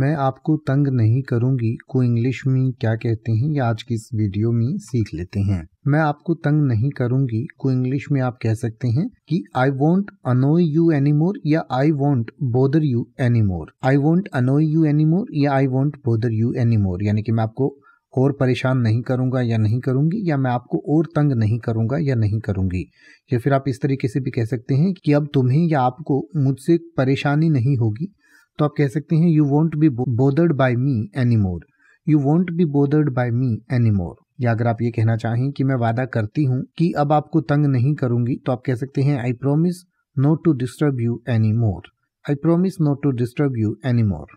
मैं आपको तंग नहीं करूंगी को इंग्लिश में क्या कहते हैं या आज की इस वीडियो में सीख लेते हैं मैं आपको तंग नहीं करूंगी को इंग्लिश में आप कह सकते हैं कि I won't annoy you any more या I won't bother you any more I won't annoy you any more या I won't bother you any more यानी कि मैं आपको और परेशान नहीं करूंगा या नहीं करूंगी या मैं आपको और तंग नहीं करूंगा या नहीं करूंगी या फिर आप इस तरीके से भी कह सकते हैं कि अब तुम्हें या आपको मुझसे परेशानी नहीं होगी तो आप कह सकते हैं you won't be bothered by me any more you won't be bothered by me any more या अगर आप ये कहना चाहें कि मैं वादा करती हूँ कि अब आपको तंग नहीं करूंगी तो आप कह सकते हैं I promise not to disturb you any more I promise not to disturb you any more